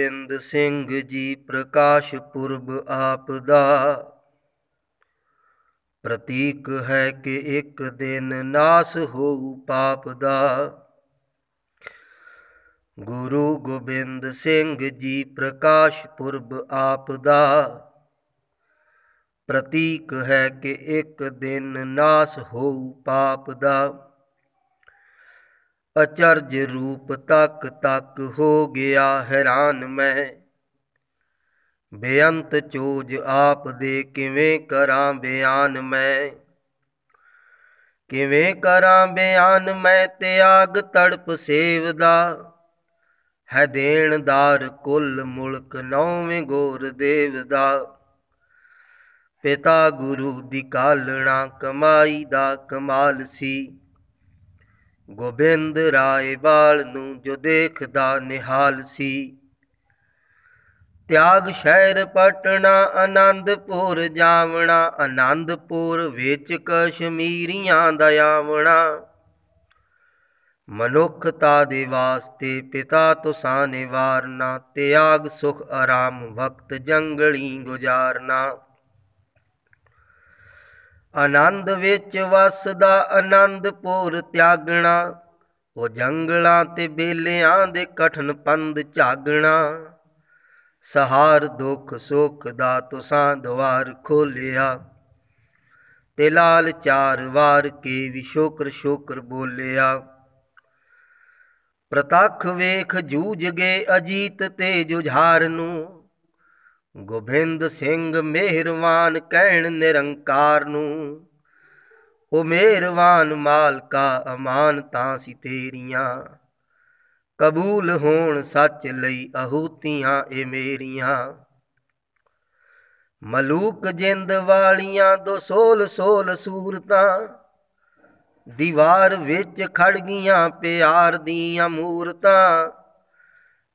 ਸਿੰਧ ਸਿੰਘ ਜੀ ਪ੍ਰਕਾਸ਼ ਪੁਰਬ ਆਪ ਦਾ ਪ੍ਰਤੀਕ ਹੈ ਕਿ ਇੱਕ ਦਿਨ ਨਾਸ ਹੋਊ ਪਾਪ ਦਾ ਗੁਰੂ ਗੋਬਿੰਦ ਸਿੰਘ ਜੀ ਪ੍ਰਕਾਸ਼ ਪੁਰਬ ਆਪ ਦਾ ਪ੍ਰਤੀਕ ਹੈ ਕਿ ਇੱਕ ਦਿਨ ਨਾਸ ਹੋਊ ਪਾਪ ਦਾ ਅਚਰਜ ਰੂਪ ਤੱਕ ਤੱਕ ਹੋ ਗਿਆ ਹੈਰਾਨ ਮੈਂ ਬੇਅੰਤ ਚੋਜ ਆਪ ਦੇ ਕਿਵੇਂ ਕਰਾਂ ਬਿਆਨ ਮੈਂ ਕਿਵੇਂ ਕਰਾਂ ਬਿਆਨ ਮੈਂ ਤਿਆਗ ਤੜਪ ਸੇਵ ਦਾ ਹੈ ਦੇਣਦਾਰ ਕੁੱਲ ਮੁਲਕ ਨੌਵੇਂ ਗੋਰ ਦੇਵ ਦਾ ਪਿਤਾ ਗੁਰੂ ਦੀ ਕਾਲਣਾ ਕਮਾਈ ਦਾ ਕਮਾਲ ਸੀ ਗੋਬਿੰਦ ਰਾਏ ਵਾਲ ਨੂੰ ਜੋ ਦੇਖਦਾ ਨਿਹਾਲ ਸੀ ਤਿਆਗ ਸ਼ਹਿਰ ਪਟਣਾ ਆਨੰਦਪੁਰ ਜਾਵਣਾ ਆਨੰਦਪੁਰ ਵਿੱਚ ਕਸ਼ਮੀਰੀਆਂ ਦਾ ਆਵਣਾ ਮਨੁੱਖਤਾ ਦੇ ਵਾਸਤੇ ਪਿਤਾ ਤੁਸਾਂ ਨੇ ਵਾਰਨਾ ਤਿਆਗ ਸੁਖ ਆਰਾਮ ਵਕਤ ਜੰਗਲੀ ਗੁਜ਼ਾਰਨਾ ਆਨੰਦ ਵਿੱਚ ਵਸਦਾ ਆਨੰਦਪੁਰ ਤਿਆਗਣਾ ਉਹ ਜੰਗਲਾਂ ਤੇ ਬੇਲਿਆਂ ਦੇ ਕਠਨ ਪੰਦ ਝਾਗਣਾ ਸਹਾਰ ਦੁੱਖ ਸੁੱਖ ਦਾ ਤੁਸਾਂ ਦਵਾਰ ਖੋਲਿਆ ਤੇ ਲਾਲ ਚਾਰ ਵਾਰ ਕੇ ਵੀ ਸ਼ੁਕਰ ਸ਼ੁਕਰ ਬੋਲਿਆ ਪ੍ਰਤੱਖ ਵੇਖ ਜੂਝ ਗਏ ਅਜੀਤ ਤੇ ਜੁਝਾਰ ਨੂੰ ਗੋਬਿੰਦ ਸਿੰਘ ਮਿਹਰਵਾਨ ਕਹਿਣ ਨਿਰੰਕਾਰ ਨੂੰ ਉਹ ਮਿਹਰਵਾਨ ਮਾਲਕਾ ਅਮਾਨ ਤਾਂ ਸੀ ਤੇਰੀਆਂ ਕਬੂਲ ਹੋਣ ਸੱਚ ਲਈ ਅਹੂਤੀਆਂ ਏ ਮੇਰੀਆਂ ਮਲੂਕ ਜਿੰਦ ਵਾਲੀਆਂ ਦੋ ਸੋਲ ਸੋਲ ਸੂਰਤਾਂ ਦੀਵਾਰ ਵਿੱਚ ਖੜ ਗਈਆਂ ਪਿਆਰ ਦੀਆਂ ਮੂਰਤਾਂ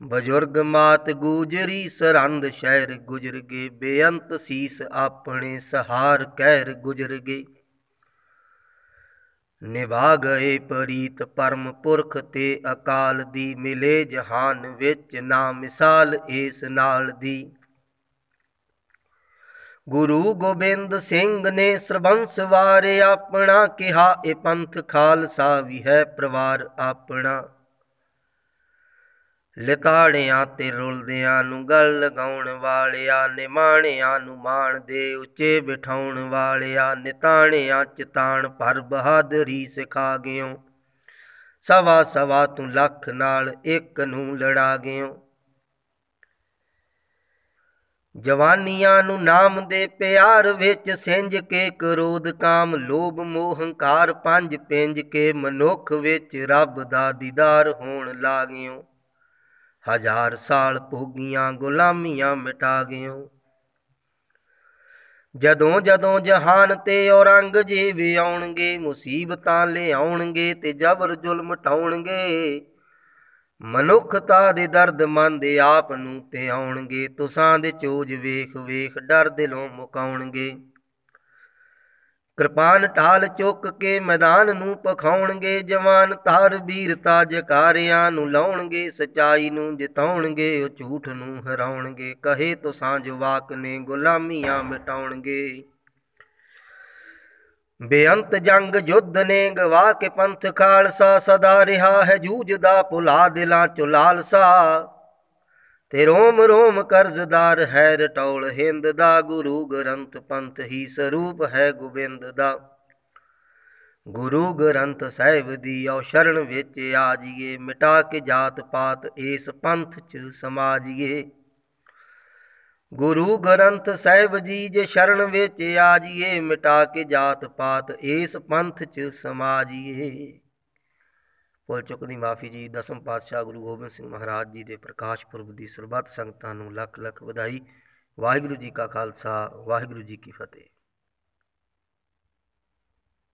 ਬਜ਼ੁਰਗ ਮਾਤ ਗੂਜਰੀ ਸਰੰਦ ਸ਼ਹਿਰ ਗੁਜਰ ਗਏ ਬੇਅੰਤ ਸੀਸ ਆਪਣੇ ਸਹਾਰ ਕਹਿਰ ਗੁਜਰ ਗਏ ਨਿਭਾ ਗਏ ਪਰੀਤ ਪਰਮ ਪੁਰਖ ਤੇ ਅਕਾਲ ਦੀ ਮਿਲੇ ਜਹਾਨ ਵਿੱਚ ਨਾ ਮਿਸਾਲ ਇਸ ਨਾਲ ਦੀ ਗੁਰੂ ਗੋਬਿੰਦ ਸਿੰਘ ਨੇ ਸਰਬੰਸ ਵਾਰੇ ਆਪਣਾ ਕਿਹਾ ਇਹ ਪੰਥ ਖਾਲਸਾ ਵੀ ਹੈ ਪਰਿਵਾਰ ਆਪਣਾ ਲਿਤਾੜਿਆਂ ਤੇ ਰੁਲਦਿਆਂ ਨੂੰ ਗੱਲ ਲਗਾਉਣ ਵਾਲਿਆ ਨਿਮਾਣਿਆਂ ਨੂੰ ਮਾਣ ਦੇ ਉੱਚੇ ਬਿਠਾਉਣ ਵਾਲਿਆ ਨਿਤਾਣਿਆਂ ਤਾਣ ਪਰ ਬਹਾਦਰੀ ਸਿਖਾ ਗਿਓ ਸਵਾ ਸਵਾ ਤੂੰ ਲੱਖ ਨਾਲ ਇੱਕ ਨੂੰ ਲੜਾ ਗਿਓ ਜਵਾਨੀਆਂ ਨੂੰ ਨਾਮ ਦੇ ਪਿਆਰ ਵਿੱਚ ਸਿੰਜ ਕੇ ਕਰੋਧ ਕਾਮ ਲੋਭ ਮੋਹ ਹੰਕਾਰ ਪੰਜ ਪਿੰਜ ਕੇ ਮਨੁੱਖ ਵਿੱਚ ਰੱਬ ਦਾ ਦੀਦਾਰ ਹੋਣ ਲਾਗਿਓ ਹਜ਼ਾਰ ਸਾਲ ਭੋਗੀਆਂ ਗੁਲਾਮੀਆਂ ਮਿਟਾ ਗਿਓ ਜਦੋਂ ਜਦੋਂ ਜਹਾਨ ਤੇ ਔਰੰਗਜ਼ੇਬ ਆਉਣਗੇ ਮੁਸੀਬਤਾਂ ਲਿਆਉਣਗੇ ਤੇ ਜ਼ਬਰ ਜ਼ੁਲਮ ਟਾਉਣਗੇ ਮਨੁੱਖਤਾ ਦੇ ਦਰਦ ਮੰਦੇ ਆਪ ਨੂੰ ਤੇ ਆਉਣਗੇ ਤੁਸਾਂ ਦੇ ਚੋਜ ਵੇਖ ਵੇਖ ਡਰ ਦਿਲੋਂ ਮੁਕਾਉਣਗੇ ਕਿਰਪਾਨ ਢਾਲ ਚੁੱਕ ਕੇ ਮੈਦਾਨ ਨੂੰ ਪਖਾਉਣਗੇ ਜਵਾਨ ਤਾਰ ਵੀਰਤਾ ਜਕਾਰਿਆਂ ਨੂੰ ਲਾਉਣਗੇ ਸਚਾਈ ਨੂੰ ਜਿਤਾਉਣਗੇ ਉਹ ਝੂਠ ਨੂੰ ਹਰਾਉਣਗੇ ਕਹੇ ਤੋ ਸਾਂਝ ਵਾਕ ਨੇ ਗੁਲਾਮੀਆਂ ਮਿਟਾਉਣਗੇ ਬੇਅੰਤ ਜੰਗ ਜੁੱਧ ਨੇ ਗਵਾ ਕੇ ਪੰਥ ਖਾਲਸਾ ਸਦਾ ਰਿਹਾ ਹੈ ਜੂਝਦਾ ਪੁਲਾ ਦਿਲਾਂ ਚੁਲਾਲਸਾ ਤੇ ਰੋਮ ਰੋਮ ਕਰਜ਼ਦਾਰ ਹੈ ਰਟੌਲ ਹਿੰਦ ਦਾ ਗੁਰੂ ਗ੍ਰੰਥ ਪੰਥ ਹੀ ਸਰੂਪ ਹੈ ਗੋਬਿੰਦ ਦਾ ਗੁਰੂ ਗ੍ਰੰਥ ਸਾਹਿਬ ਦੀ ਔ ਸ਼ਰਣ ਵਿੱਚ ਆ ਜੀਏ ਮਿਟਾ ਕੇ ਜਾਤ ਪਾਤ ਇਸ ਪੰਥ 'ਚ ਸਮਾ ਜੀਏ ਗੁਰੂ ਗ੍ਰੰਥ ਸਾਹਿਬ ਜੀ ਜੇ ਸ਼ਰਣ ਵਿੱਚ ਆ ਜੀਏ ਮਿਟਾ ਕੇ ਜਾਤ ਪਾਤ ਇਸ ਪੰਥ 'ਚ ਸਮਾ ਜੀਏ ਫੁੱਲ ਚੁੱਕ ਦੀ ਮਾਫੀ ਜੀ ਦਸਮ ਪਾਤਸ਼ਾਹ ਗੁਰੂ ਗੋਬਿੰਦ ਸਿੰਘ ਮਹਾਰਾਜ ਜੀ ਦੇ ਪ੍ਰਕਾਸ਼ ਪੁਰਬ ਦੀ ਸਰਬੱਤ ਸੰਗਤਾਂ ਨੂੰ ਲੱਖ ਲੱਖ ਵਧਾਈ ਵਾਹਿਗੁਰੂ ਜੀ ਕਾ ਖਾਲਸਾ ਵਾਹਿਗੁਰੂ ਜੀ ਕੀ ਫਤਿਹ